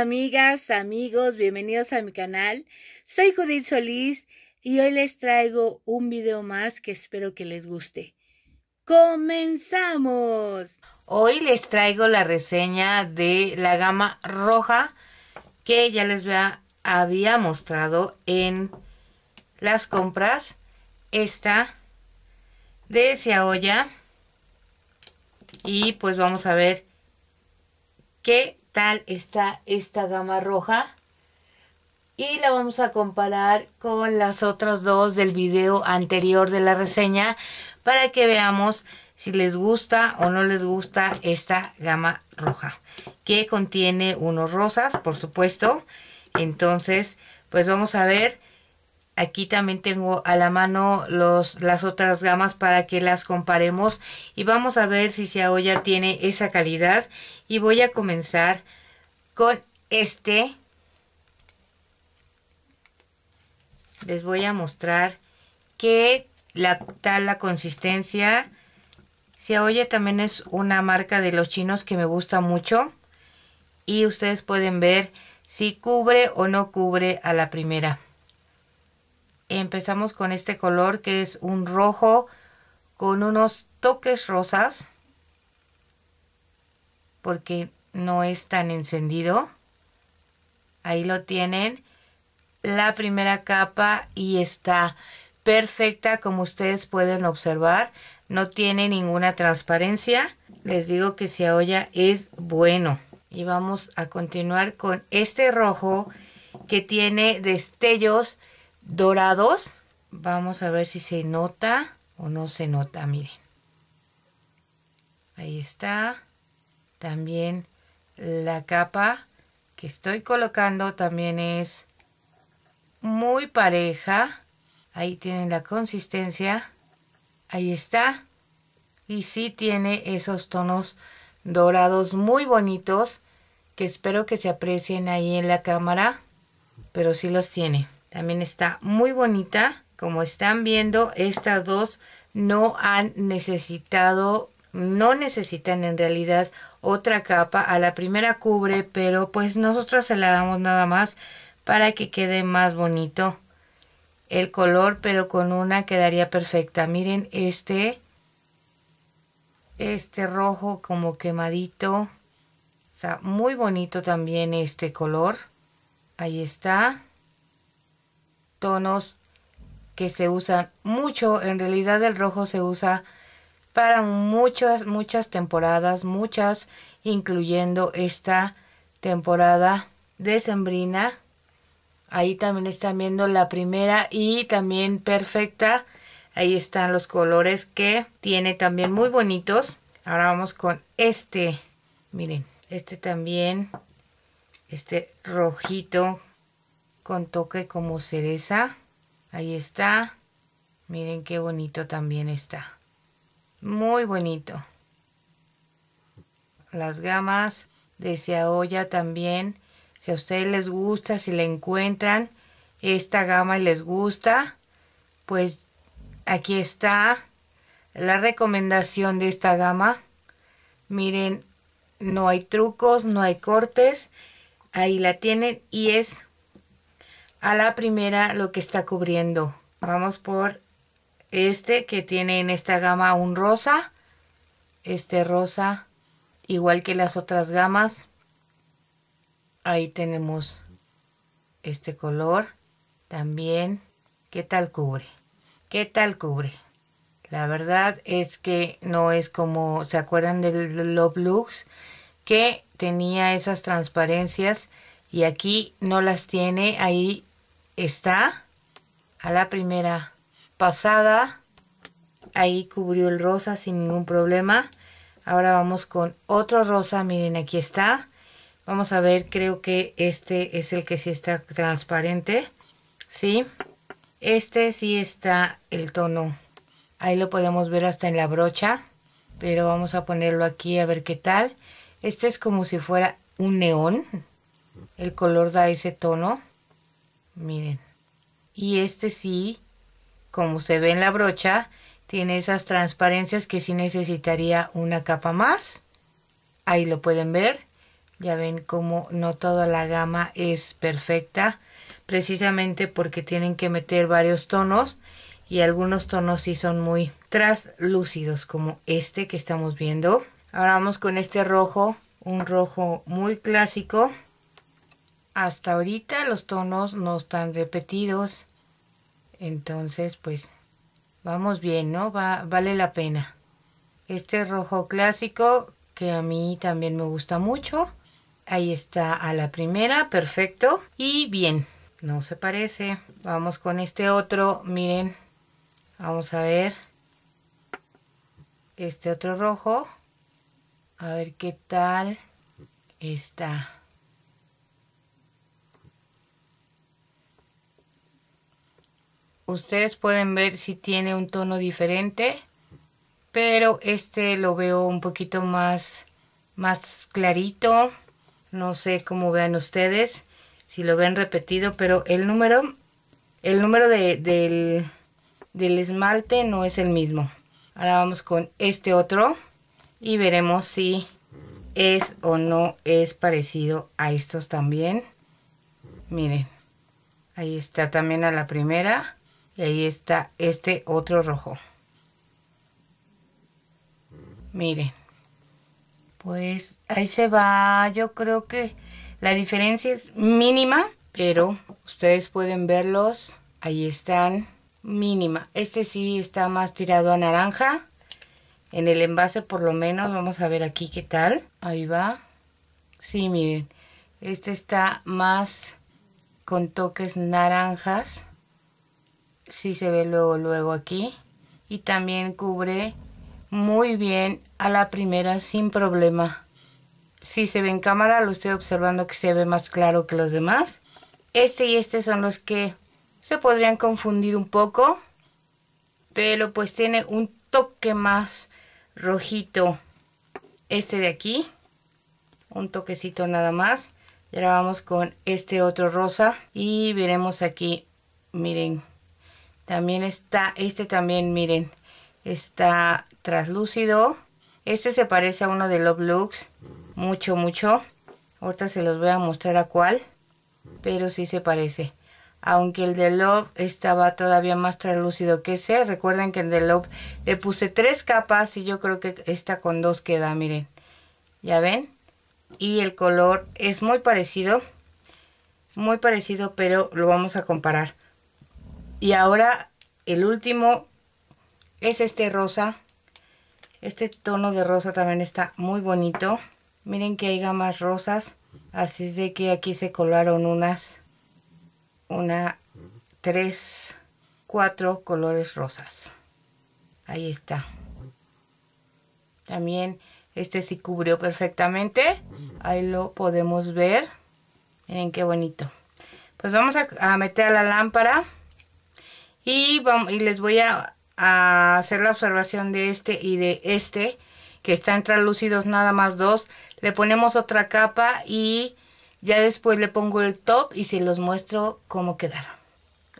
Amigas, amigos, bienvenidos a mi canal. Soy Judith Solís y hoy les traigo un video más que espero que les guste. ¡Comenzamos! Hoy les traigo la reseña de la gama roja que ya les había mostrado en las compras. Esta de olla Y pues vamos a ver qué tal está esta gama roja y la vamos a comparar con las otras dos del video anterior de la reseña para que veamos si les gusta o no les gusta esta gama roja que contiene unos rosas por supuesto entonces pues vamos a ver aquí también tengo a la mano los, las otras gamas para que las comparemos y vamos a ver si ya tiene esa calidad y voy a comenzar con este. Les voy a mostrar que la, tal la consistencia. oye, también es una marca de los chinos que me gusta mucho. Y ustedes pueden ver si cubre o no cubre a la primera. Empezamos con este color que es un rojo con unos toques rosas porque no es tan encendido. Ahí lo tienen. La primera capa y está perfecta como ustedes pueden observar. No tiene ninguna transparencia. Les digo que si olla es bueno. Y vamos a continuar con este rojo que tiene destellos dorados. Vamos a ver si se nota o no se nota, miren. Ahí está. También la capa que estoy colocando también es muy pareja. Ahí tienen la consistencia. Ahí está. Y sí tiene esos tonos dorados muy bonitos que espero que se aprecien ahí en la cámara. Pero sí los tiene. También está muy bonita. Como están viendo, estas dos no han necesitado no necesitan en realidad otra capa. A la primera cubre, pero pues nosotros se la damos nada más para que quede más bonito el color, pero con una quedaría perfecta. Miren este, este rojo como quemadito. Está muy bonito también este color. Ahí está. Tonos que se usan mucho. En realidad el rojo se usa para muchas, muchas temporadas, muchas, incluyendo esta temporada decembrina. Ahí también están viendo la primera y también perfecta. Ahí están los colores que tiene también muy bonitos. Ahora vamos con este. Miren, este también. Este rojito con toque como cereza. Ahí está. Miren qué bonito también está muy bonito. Las gamas de olla también. Si a ustedes les gusta, si le encuentran esta gama y les gusta, pues aquí está la recomendación de esta gama. Miren, no hay trucos, no hay cortes. Ahí la tienen y es a la primera lo que está cubriendo. Vamos por este que tiene en esta gama un rosa. Este rosa, igual que las otras gamas. Ahí tenemos este color también. ¿Qué tal cubre? ¿Qué tal cubre? La verdad es que no es como, ¿se acuerdan del Love Lux? Que tenía esas transparencias y aquí no las tiene, ahí está a la primera pasada ahí cubrió el rosa sin ningún problema ahora vamos con otro rosa miren aquí está vamos a ver creo que este es el que sí está transparente sí este sí está el tono ahí lo podemos ver hasta en la brocha pero vamos a ponerlo aquí a ver qué tal este es como si fuera un neón el color da ese tono miren y este sí como se ve en la brocha, tiene esas transparencias que sí necesitaría una capa más. Ahí lo pueden ver. Ya ven como no toda la gama es perfecta, precisamente porque tienen que meter varios tonos y algunos tonos sí son muy traslúcidos como este que estamos viendo. Ahora vamos con este rojo, un rojo muy clásico. Hasta ahorita los tonos no están repetidos entonces, pues, vamos bien, ¿no? vale la pena. Este rojo clásico, que a mí también me gusta mucho. Ahí está a la primera, perfecto. Y bien, no se parece. Vamos con este otro, miren. Vamos a ver. Este otro rojo. A ver qué tal está. Ustedes pueden ver si tiene un tono diferente, pero este lo veo un poquito más, más clarito. No sé cómo vean ustedes, si lo ven repetido, pero el número, el número de, del, del esmalte no es el mismo. Ahora vamos con este otro y veremos si es o no es parecido a estos también. Miren, ahí está también a la primera. Y ahí está este otro rojo. Miren. Pues ahí se va. Yo creo que la diferencia es mínima. Pero ustedes pueden verlos. Ahí están. Mínima. Este sí está más tirado a naranja. En el envase por lo menos. Vamos a ver aquí qué tal. Ahí va. Sí, miren. Este está más con toques naranjas. Si se ve luego, luego aquí. Y también cubre muy bien a la primera sin problema. Si se ve en cámara, lo estoy observando que se ve más claro que los demás. Este y este son los que se podrían confundir un poco. Pero pues tiene un toque más rojito. Este de aquí. Un toquecito nada más. Y ahora vamos con este otro rosa. Y veremos aquí, miren, también está, este también, miren, está traslúcido. Este se parece a uno de Love Lux, mucho, mucho. Ahorita se los voy a mostrar a cuál, pero sí se parece. Aunque el de Love estaba todavía más traslúcido que ese. Recuerden que el de Love le puse tres capas y yo creo que esta con dos queda, miren. ¿Ya ven? Y el color es muy parecido. Muy parecido, pero lo vamos a comparar. Y ahora el último es este rosa. Este tono de rosa también está muy bonito. Miren que hay gamas rosas. Así es de que aquí se colaron unas, una, tres, cuatro colores rosas. Ahí está. También este sí cubrió perfectamente. Ahí lo podemos ver. Miren qué bonito. Pues vamos a, a meter la lámpara. Y, les voy a, hacer la observación de este y de este, que están translúcidos nada más dos. Le ponemos otra capa y ya después le pongo el top y se los muestro cómo quedaron.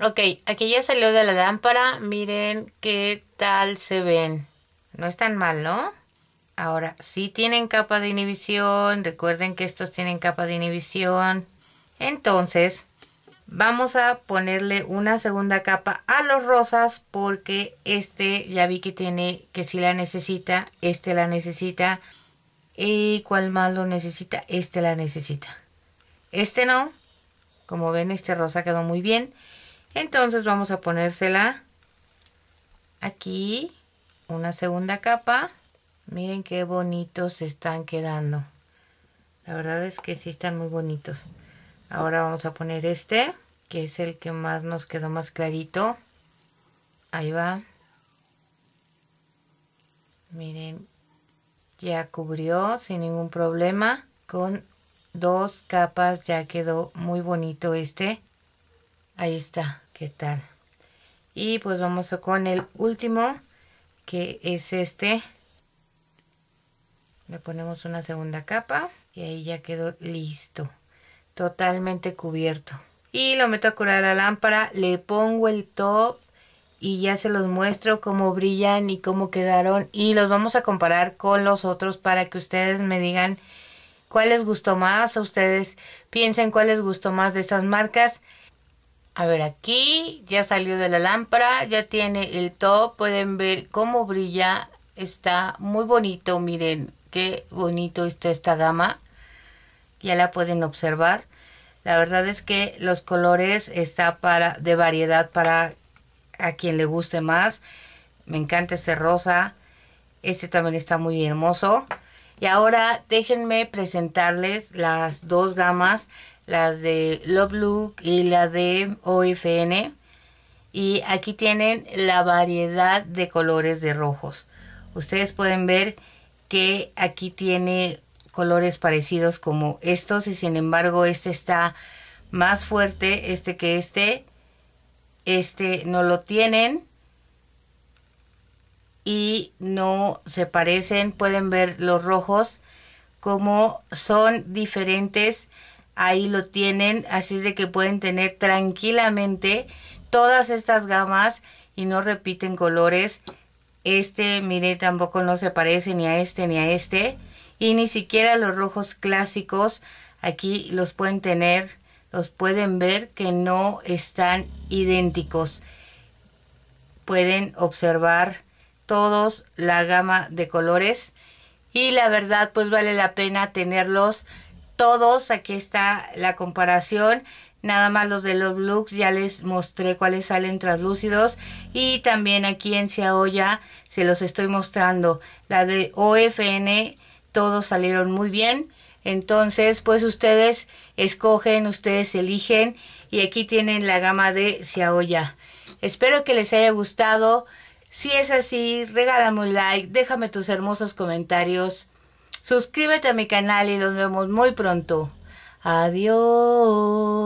Ok, aquí ya salió de la lámpara. Miren qué tal se ven. No están mal, ¿no? Ahora, si sí tienen capa de inhibición, recuerden que estos tienen capa de inhibición. Entonces, Vamos a ponerle una segunda capa a los rosas porque este ya vi que tiene, que si la necesita, este la necesita. ¿Y cuál más lo necesita? Este la necesita. Este no. Como ven, este rosa quedó muy bien. Entonces vamos a ponérsela aquí. Una segunda capa. Miren qué bonitos están quedando. La verdad es que sí están muy bonitos. Ahora vamos a poner este, que es el que más nos quedó más clarito. Ahí va. Miren, ya cubrió sin ningún problema. Con dos capas ya quedó muy bonito este. Ahí está, ¿qué tal? Y pues vamos con el último, que es este. Le ponemos una segunda capa y ahí ya quedó listo totalmente cubierto. Y lo meto a curar la lámpara, le pongo el top y ya se los muestro cómo brillan y cómo quedaron. Y los vamos a comparar con los otros para que ustedes me digan cuál les gustó más. A ustedes piensen cuál les gustó más de estas marcas. A ver, aquí ya salió de la lámpara, ya tiene el top, pueden ver cómo brilla, está muy bonito, miren qué bonito está esta gama ya la pueden observar. La verdad es que los colores está para de variedad para a quien le guste más. Me encanta este rosa. Este también está muy hermoso. Y ahora déjenme presentarles las dos gamas, las de Love Look y la de OFN. Y aquí tienen la variedad de colores de rojos. Ustedes pueden ver que aquí tiene colores parecidos como estos y sin embargo este está más fuerte, este que este, este no lo tienen y no se parecen, pueden ver los rojos como son diferentes, ahí lo tienen, así es de que pueden tener tranquilamente todas estas gamas y no repiten colores. Este, mire, tampoco no se parece ni a este ni a este y ni siquiera los rojos clásicos aquí los pueden tener, los pueden ver que no están idénticos. Pueden observar todos la gama de colores y la verdad pues vale la pena tenerlos todos. Aquí está la comparación. Nada más los de Love Lux ya les mostré cuáles salen translúcidos. Y también aquí en Ciaoya se los estoy mostrando. La de OFN todos salieron muy bien. Entonces, pues ustedes escogen, ustedes eligen y aquí tienen la gama de Xiaoya. Espero que les haya gustado. Si es así, regálame un like, déjame tus hermosos comentarios, suscríbete a mi canal y nos vemos muy pronto. Adiós.